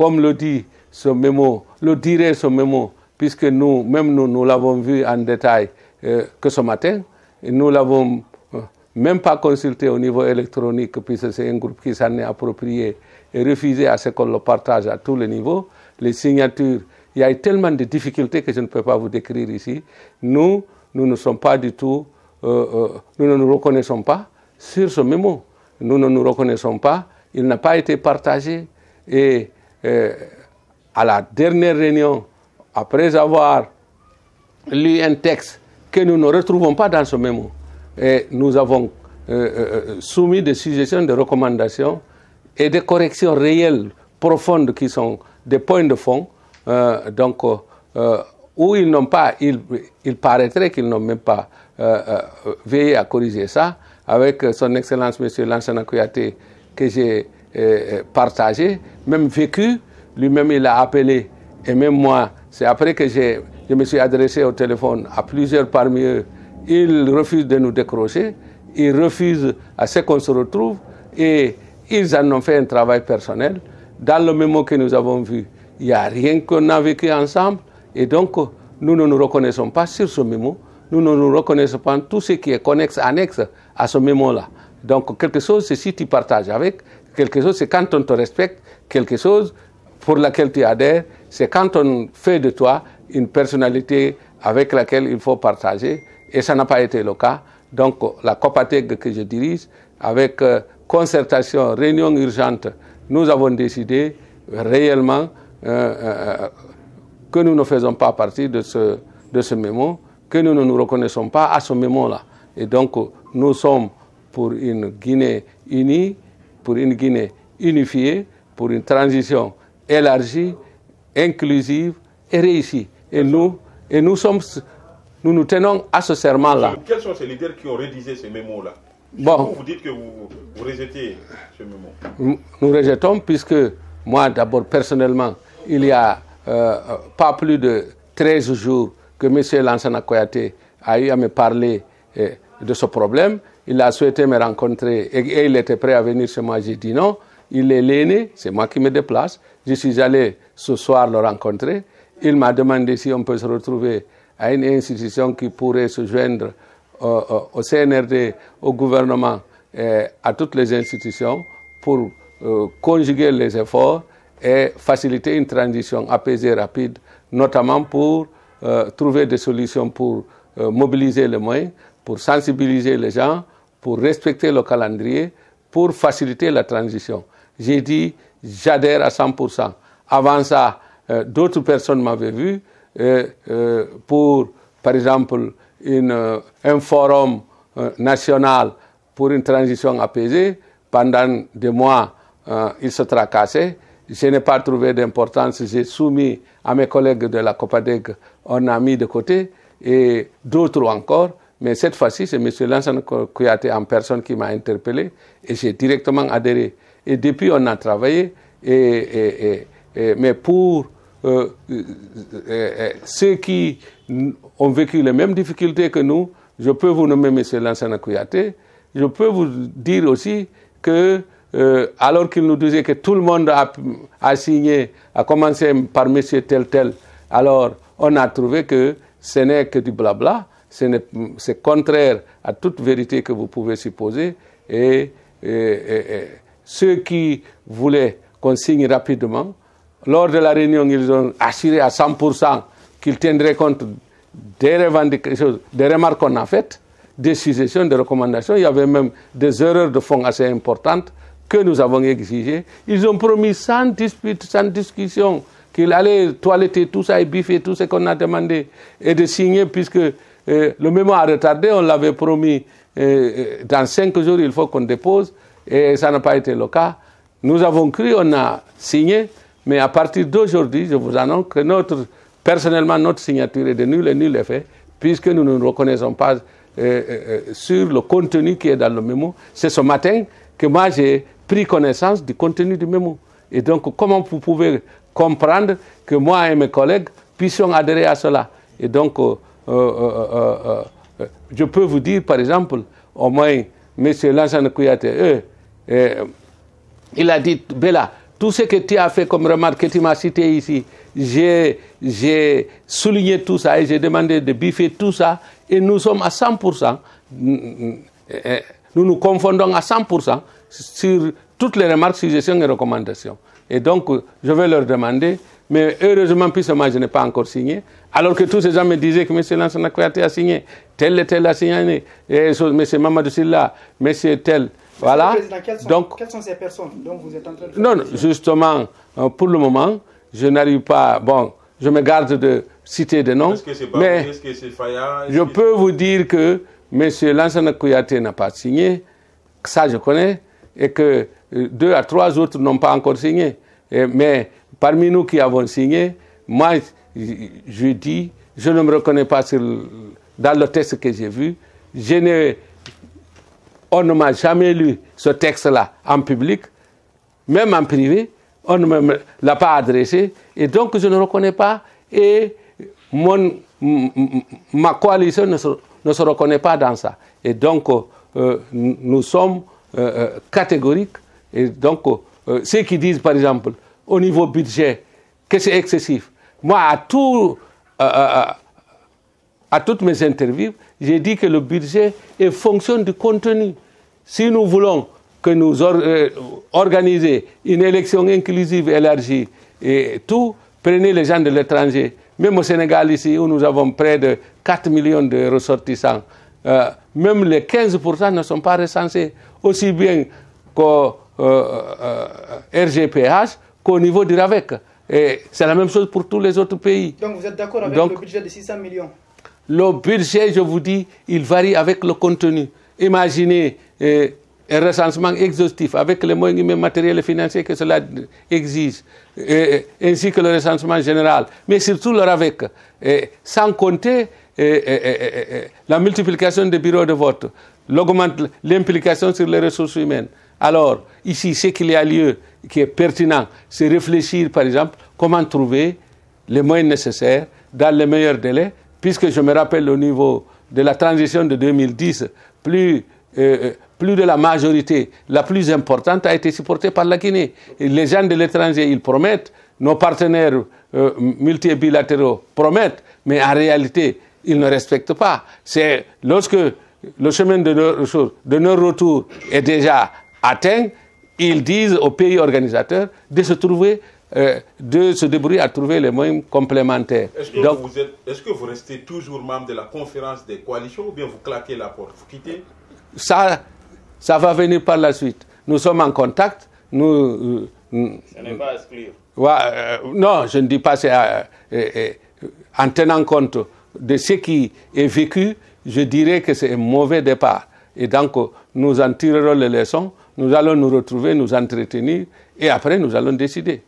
comme le dit ce mémo, le dirait ce mémo, puisque nous, même nous, nous l'avons vu en détail euh, que ce matin, et nous l'avons euh, même pas consulté au niveau électronique, puisque c'est un groupe qui s'en est approprié et refusé à ce qu'on le partage à tous les niveaux. Les signatures, il y a eu tellement de difficultés que je ne peux pas vous décrire ici. Nous, nous ne sommes pas du tout, euh, nous ne nous reconnaissons pas sur ce mémo. Nous ne nous reconnaissons pas, il n'a pas été partagé et à la dernière réunion, après avoir lu un texte que nous ne retrouvons pas dans ce mémo, et nous avons euh, euh, euh, soumis des suggestions, des recommandations et des corrections réelles, profondes, qui sont des points de fond. donc, où ils n'ont pas, il, paraîtrait qu'ils n'ont même pas veillé à corriger ça, avec son Excellence monsieur Lansana Kouyaté, que j'ai partagé, même vécu. Lui-même, il a appelé. Et même moi, c'est après que je me suis adressé au téléphone à plusieurs parmi eux. Ils refusent de nous décrocher, ils refusent à ce qu'on se retrouve et ils en ont fait un travail personnel. Dans le mémo que nous avons vu, il n'y a rien qu'on a vécu ensemble et donc nous ne nous reconnaissons pas sur ce mémo, nous ne nous reconnaissons pas tout ce qui est connexe, annexe à ce mémo-là. Donc quelque chose, c'est si tu partages avec, Quelque chose, c'est quand on te respecte. Quelque chose pour laquelle tu adhères, c'est quand on fait de toi une personnalité avec laquelle il faut partager. Et ça n'a pas été le cas. Donc, la COPATEC que je dirige, avec euh, concertation, réunion urgente, nous avons décidé réellement euh, euh, que nous ne faisons pas partie de ce, de ce mémo, que nous ne nous reconnaissons pas à ce mémo-là. Et donc, nous sommes pour une Guinée unie, pour une Guinée unifiée, pour une transition élargie, inclusive et réussie. Et nous, et nous, sommes, nous nous tenons à ce serment-là. Quels sont ces leaders qui ont rédigé ces mémos-là Vous dites que vous, rejetez ce mémo. Nous rejetons puisque moi, d'abord, personnellement, il y a euh, euh, pas plus de 13 jours que M. Lansana Koyate a eu à me parler euh, de ce problème il a souhaité me rencontrer et, il était prêt à venir chez moi. J'ai dit non, il est l'aîné, c'est moi qui me déplace. Je suis allé ce soir le rencontrer. Il m'a demandé si on peut se retrouver à une institution qui pourrait se joindre au CNRD, au gouvernement, euh, à toutes les institutions pour euh, conjuguer les efforts et faciliter une transition apaisée et rapide, notamment pour euh, trouver des solutions pour euh, mobiliser les moyens, pour sensibiliser les gens, pour respecter le calendrier, pour faciliter la transition. J'ai dit, j'adhère à 100%. Avant ça, euh, d'autres personnes m'avaient vu pour, par exemple, une, un forum national pour une transition apaisée. Pendant des mois, ils se tracassaient je n'ai pas trouvé d'importance, j'ai soumis à mes collègues de la COPADEG, on a mis de côté, et d'autres encore. Mais cette fois-ci, c'est M. Lansan Kouyaté en personne qui m'a interpellé et j'ai directement adhéré. Et depuis, on a travaillé. Et, mais pour euh, euh, euh, ceux qui ont vécu les mêmes difficultés que nous, je peux vous nommer M. Lansana Kouyaté. Je peux vous dire aussi que euh, alors qu'il nous disait que tout le monde a, signé, a commencé par monsieur tel tel, alors on a trouvé que ce n'est que du blabla, c'est contraire à toute vérité que vous pouvez supposer. Et, ceux qui voulaient qu'on signe rapidement, lors de la réunion, ils ont assuré à 100% qu'ils tiendraient compte des, des remarques qu'on a faites, des suggestions, des recommandations. Il y avait même des erreurs de fond assez importantes que nous avons exigé. Ils ont promis sans dispute, sans discussion, qu'il allait toiletter tout ça et biffer tout ce qu'on a demandé et de signer, puisque euh, le mémoire a retardé, on l'avait promis euh, euh, dans cinq jours, il faut qu'on dépose, et ça n'a pas été le cas. Nous avons cru, on a signé, mais à partir d'aujourd'hui, je vous annonce que notre, personnellement, notre signature est de nul et nul effet, puisque nous ne reconnaissons pas sur le contenu qui est dans le mémo. C'est ce matin que moi j'ai pris connaissance du contenu du mémo. Et donc, comment vous pouvez comprendre que moi et mes collègues puissions adhérer à cela Et donc, euh, euh, euh, je peux vous dire, par exemple, au moins, M. Lansane Kouyate, il a dit, Bella, tout ce que tu as fait comme remarque que tu m'as cité ici, j'ai souligné tout ça et j'ai demandé de biffer tout ça, et nous sommes à 100% nous nous confondons à 100% sur toutes les remarques, suggestions et recommandations. Et donc, euh, je vais leur demander, mais heureusement, puisque moi, je n'ai pas encore signé, alors que tous ces gens me disaient que M. Lansana a signé, tel et tel a signé, et M. Mamadou Silla, M. tel. Voilà. Quelles sont, donc, quelles sont ces personnes dont vous êtes en train de Non, justement, euh, pour le moment, je n'arrive pas. Bon, je me garde de citer des noms. Est-ce que c'est est Je peux vous dire que Monsieur Lansana Kouyaté n'a pas signé, ça je connais, et que euh, deux à trois autres n'ont pas encore signé. mais parmi nous qui avons signé, moi, je dis, je ne me reconnais pas dans le texte que j'ai vu. on ne m'a jamais lu ce texte-là en public, même en privé. On ne l'a pas adressé. Et donc, je ne reconnais pas. Et ma coalition ne se ne se reconnaît pas dans ça. Et donc, euh, nous sommes euh, euh, catégoriques. Et donc, ceux qui disent, par exemple, au niveau budget, que c'est excessif. Moi, à, toutes mes interviews, j'ai dit que le budget est fonction du contenu. Si nous voulons que nous organiser une élection inclusive, élargie et tout, prenez les gens de l'étranger même au Sénégal, ici, où nous avons près de 4 millions de ressortissants, euh, même les 15% ne sont pas recensés, aussi bien qu'au RGPH euh, euh, qu'au niveau du RAVEC. Et c'est la même chose pour tous les autres pays. Donc vous êtes d'accord avec le budget de 600 millions Le budget, je vous dis, il varie avec le contenu. Imaginez un recensement exhaustif avec les moyens matériels et financiers que cela exige, ainsi que le recensement général, mais surtout leur avec, sans compter la multiplication des bureaux de vote, l'implication sur les ressources humaines. Alors, ici, ce qu'il y a lieu, qui est pertinent, c'est réfléchir, par exemple, comment trouver les moyens nécessaires dans les meilleurs délais, puisque je me rappelle au niveau de la transition de 2010, plus euh, euh, plus de la majorité, la plus importante, a été supportée par la Guinée. Et les gens de l'étranger, ils promettent, nos partenaires euh, multibilatéraux promettent, mais en réalité, ils ne respectent pas. C'est lorsque le chemin de nos de retour est déjà atteint, ils disent aux pays organisateurs de se trouver euh, de se débrouiller à trouver les moyens complémentaires. Est-ce que, vous restez toujours membre de la conférence des coalitions ou bien vous claquez la porte, vous quittez Ça, ça va venir par la suite. Nous sommes en contact. Euh, ce n'est pas exclure. Euh, non, je ne dis pas c'est euh, en tenant compte de ce qui est vécu, je dirais que c'est un mauvais départ. Et donc, nous en tirerons les leçons, nous allons nous retrouver, nous entretenir, et après, nous allons décider.